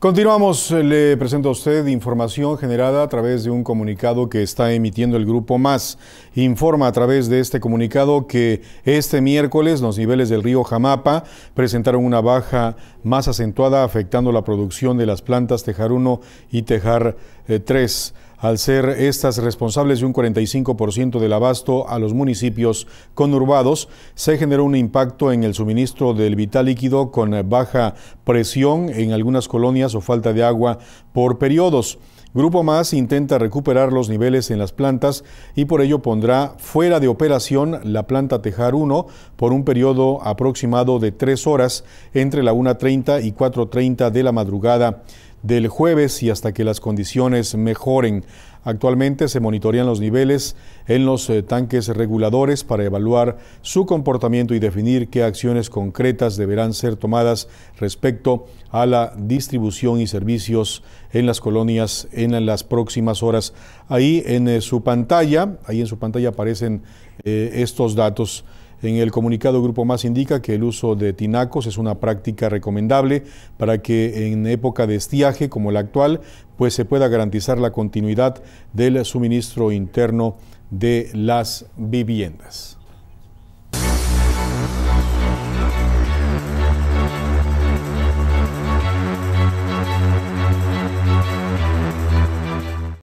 Continuamos, eh, le presento a usted información generada a través de un comunicado que está emitiendo el Grupo Más. Informa a través de este comunicado que este miércoles los niveles del río Jamapa presentaron una baja más acentuada afectando la producción de las plantas Tejar 1 y Tejar 3. Eh, al ser estas responsables de un 45% del abasto a los municipios conurbados, se generó un impacto en el suministro del vital líquido con baja presión en algunas colonias o falta de agua por periodos. Grupo Más intenta recuperar los niveles en las plantas y por ello pondrá fuera de operación la planta Tejar 1 por un periodo aproximado de tres horas entre la 1.30 y 4.30 de la madrugada del jueves y hasta que las condiciones mejoren. Actualmente se monitorean los niveles en los eh, tanques reguladores para evaluar su comportamiento y definir qué acciones concretas deberán ser tomadas respecto a la distribución y servicios en las colonias en las próximas horas. Ahí en eh, su pantalla, ahí en su pantalla aparecen eh, estos datos. En el comunicado Grupo Más indica que el uso de tinacos es una práctica recomendable para que en época de estiaje como la actual, pues se pueda garantizar la continuidad del suministro interno de las viviendas.